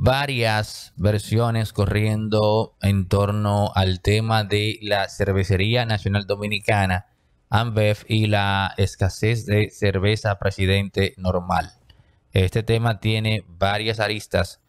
varias versiones corriendo en torno al tema de la Cervecería Nacional Dominicana, AMBEF, y la escasez de cerveza presidente normal. Este tema tiene varias aristas.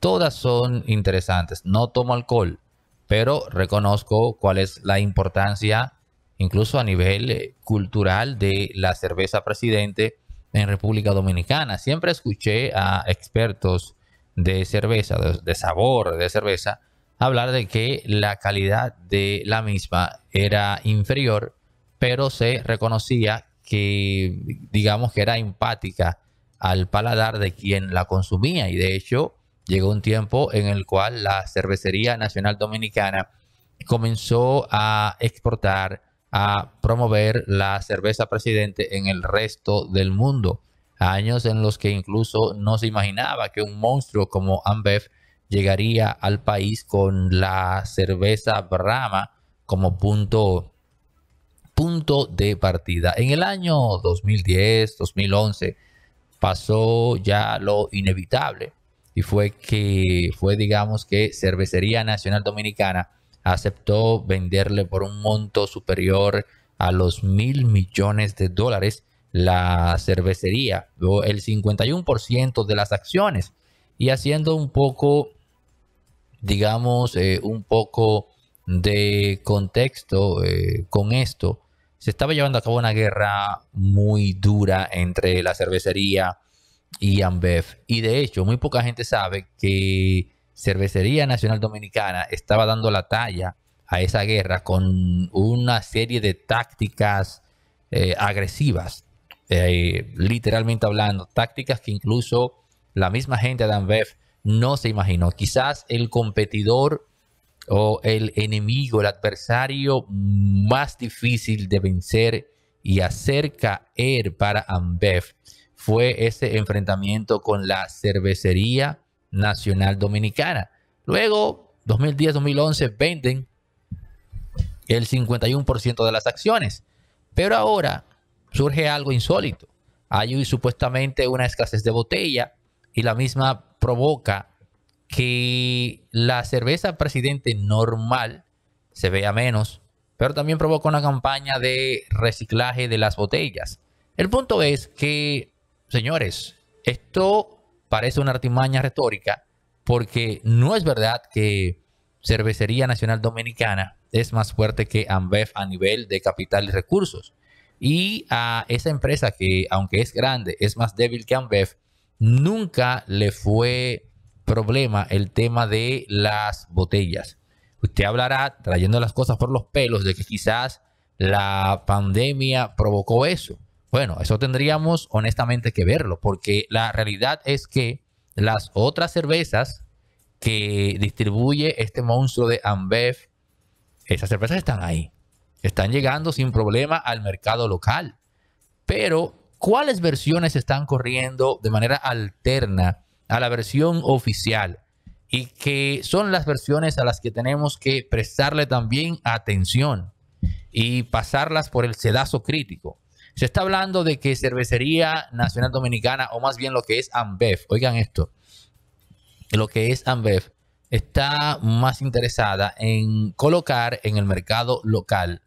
Todas son interesantes. No tomo alcohol, pero reconozco cuál es la importancia, incluso a nivel eh, cultural, de la cerveza presidente en República Dominicana. Siempre escuché a expertos de cerveza, de, sabor de cerveza, hablar de que la calidad de la misma era inferior, pero se reconocía que digamos que era empática al paladar de quien la consumía y de hecho llegó un tiempo en el cual la Cervecería Nacional Dominicana comenzó a exportar, a promover la cerveza presidente en el resto del mundo años en los que incluso no se imaginaba que un monstruo como Ambev llegaría al país con la cerveza Brahma como punto, punto de partida. En el año 2010, 2011 pasó ya lo inevitable y fue que fue digamos que Cervecería Nacional Dominicana aceptó venderle por un monto superior a los mil millones de dólares la cervecería, el 51% de las acciones y haciendo un poco, digamos, eh, un poco de contexto eh, con esto, se estaba llevando a cabo una guerra muy dura entre la cervecería y Ambev. Y de hecho, muy poca gente sabe que Cervecería Nacional Dominicana estaba dando la talla a esa guerra con una serie de tácticas eh, agresivas eh, literalmente hablando, tácticas que incluso la misma gente de Ambev no se imaginó. Quizás el competidor o el enemigo, el adversario más difícil de vencer y hacer caer para Ambev fue ese enfrentamiento con la cervecería nacional dominicana. Luego, 2010-2011 venden el 51% de las acciones, pero ahora surge algo insólito. Hay supuestamente una escasez de botella y la misma provoca que la cerveza presidente normal se vea menos, pero también provoca una campaña de reciclaje de las botellas. El punto es que, señores, esto parece una artimaña retórica porque no es verdad que Cervecería Nacional Dominicana es más fuerte que Ambev a nivel de capital y recursos. Y a esa empresa que, aunque es grande, es más débil que Ambev, nunca le fue problema el tema de las botellas. Usted hablará trayendo las cosas por los pelos de que quizás la pandemia provocó eso. Bueno, eso tendríamos honestamente que verlo, porque la realidad es que las otras cervezas que distribuye este monstruo de Ambev, esas cervezas están ahí. Están llegando sin problema al mercado local. Pero, ¿cuáles versiones están corriendo de manera alterna a la versión oficial? Y que son las versiones a las que tenemos que prestarle también atención y pasarlas por el sedazo crítico. Se está hablando de que Cervecería Nacional Dominicana, o más bien lo que es Ambev, oigan esto, lo que es Ambev, está más interesada en colocar en el mercado local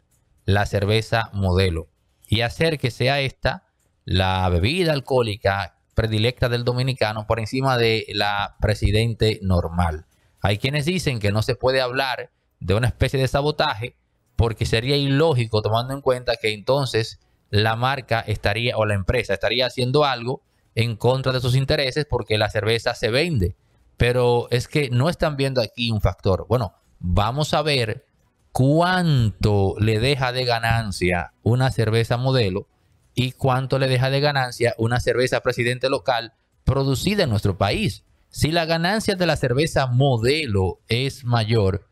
la cerveza modelo y hacer que sea esta la bebida alcohólica predilecta del dominicano por encima de la presidente normal. Hay quienes dicen que no se puede hablar de una especie de sabotaje porque sería ilógico tomando en cuenta que entonces la marca estaría o la empresa estaría haciendo algo en contra de sus intereses porque la cerveza se vende. Pero es que no están viendo aquí un factor. Bueno, vamos a ver cuánto le deja de ganancia una cerveza modelo y cuánto le deja de ganancia una cerveza presidente local producida en nuestro país. Si la ganancia de la cerveza modelo es mayor,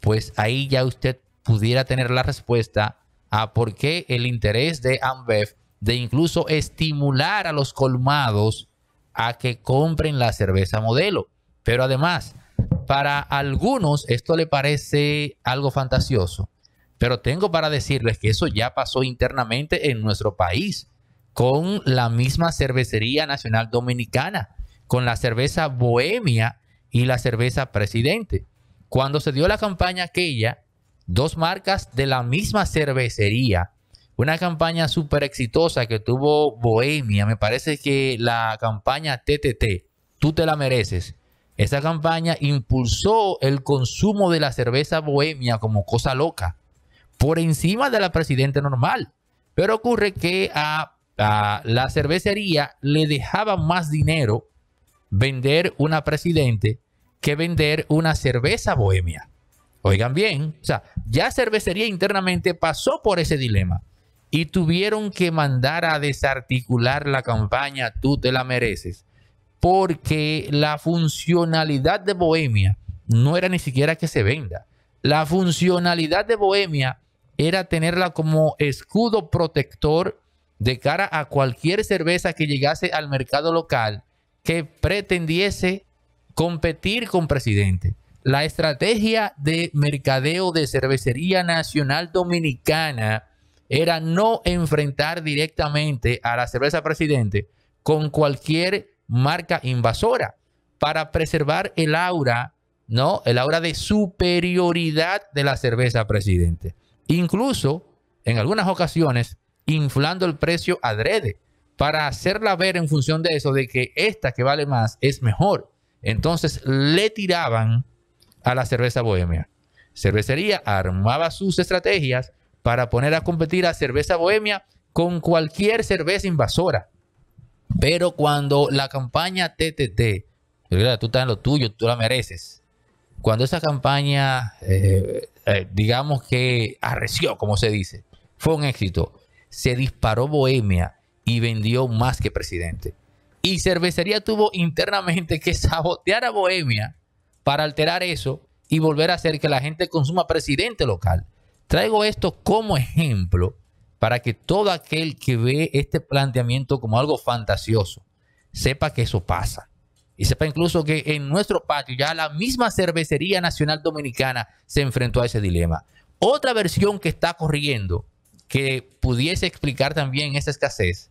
pues ahí ya usted pudiera tener la respuesta a por qué el interés de Ambev de incluso estimular a los colmados a que compren la cerveza modelo. Pero además, para algunos esto le parece algo fantasioso, pero tengo para decirles que eso ya pasó internamente en nuestro país con la misma cervecería nacional dominicana, con la cerveza bohemia y la cerveza presidente. Cuando se dio la campaña aquella, dos marcas de la misma cervecería, una campaña súper exitosa que tuvo Bohemia, me parece que la campaña TTT, tú te la mereces, esa campaña impulsó el consumo de la cerveza bohemia como cosa loca, por encima de la presidenta normal. Pero ocurre que a, la cervecería le dejaba más dinero vender una presidente que vender una cerveza bohemia. Oigan bien, o sea, ya cervecería internamente pasó por ese dilema y tuvieron que mandar a desarticular la campaña Tú te la mereces porque la funcionalidad de Bohemia no era ni siquiera que se venda. La funcionalidad de Bohemia era tenerla como escudo protector de cara a cualquier cerveza que llegase al mercado local que pretendiese competir con presidente. La estrategia de mercadeo de Cervecería Nacional Dominicana era no enfrentar directamente a la cerveza presidente con cualquier marca invasora para preservar el aura, ¿no? El aura de superioridad de la cerveza, presidente. Incluso, en algunas ocasiones, inflando el precio adrede para hacerla ver en función de eso, de que esta que vale más es mejor. Entonces le tiraban a la cerveza bohemia. Cervecería armaba sus estrategias para poner a competir a cerveza bohemia con cualquier cerveza invasora. Pero cuando la campaña TTT, tú estás en lo tuyo, tú la mereces. Cuando esa campaña, eh, eh, digamos que arreció, como se dice, fue un éxito, se disparó Bohemia y vendió más que presidente. Y Cervecería tuvo internamente que sabotear a Bohemia para alterar eso y volver a hacer que la gente consuma presidente local. Traigo esto como ejemplo para que todo aquel que ve este planteamiento como algo fantasioso sepa que eso pasa. Y sepa incluso que en nuestro patio ya la misma Cervecería Nacional Dominicana se enfrentó a ese dilema. Otra versión que está corriendo que pudiese explicar también esa escasez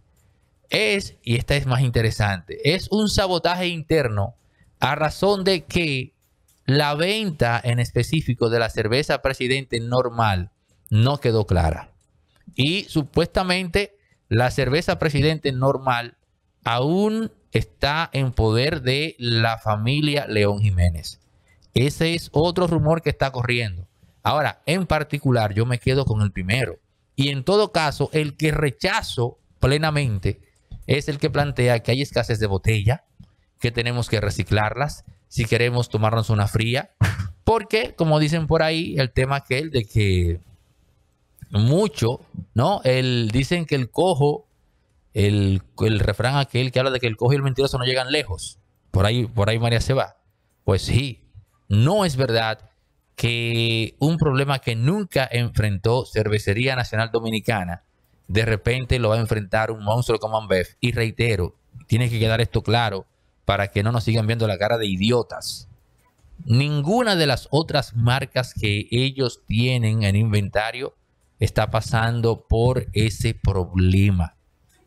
es, y esta es más interesante, es un sabotaje interno a razón de que la venta en específico de la cerveza presidente normal no quedó clara. Y supuestamente la cerveza presidente normal aún está en poder de la familia León Jiménez. Ese es otro rumor que está corriendo. Ahora, en particular, yo me quedo con el primero. Y en todo caso, el que rechazo plenamente es el que plantea que hay escasez de botella, que tenemos que reciclarlas si queremos tomarnos una fría, porque, como dicen por ahí, el tema aquel de que mucho, ¿no? dicen que el cojo, el, refrán aquel que habla de que el cojo y el mentiroso no llegan lejos. Por ahí, por ahí María se va. Pues sí, no es verdad que un problema que nunca enfrentó Cervecería Nacional Dominicana, de repente lo va a enfrentar un monstruo como Ambef. Y reitero, tiene que quedar esto claro para que no nos sigan viendo la cara de idiotas. Ninguna de las otras marcas que ellos tienen en inventario está pasando por ese problema.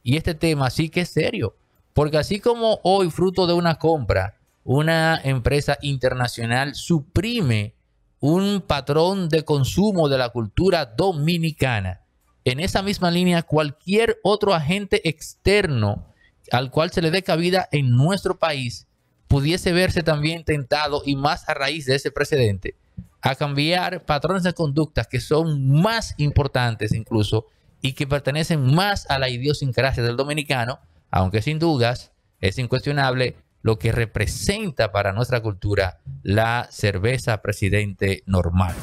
Y este tema sí que es serio, porque así como hoy fruto de una compra, una empresa internacional suprime un patrón de consumo de la cultura dominicana. En esa misma línea, cualquier otro agente externo al cual se le dé cabida en nuestro país pudiese verse también tentado y más a raíz de ese precedente a cambiar patrones de conductas que son más importantes incluso y que pertenecen más a la idiosincrasia del dominicano, aunque sin dudas es incuestionable lo que representa para nuestra cultura la cerveza presidente normal.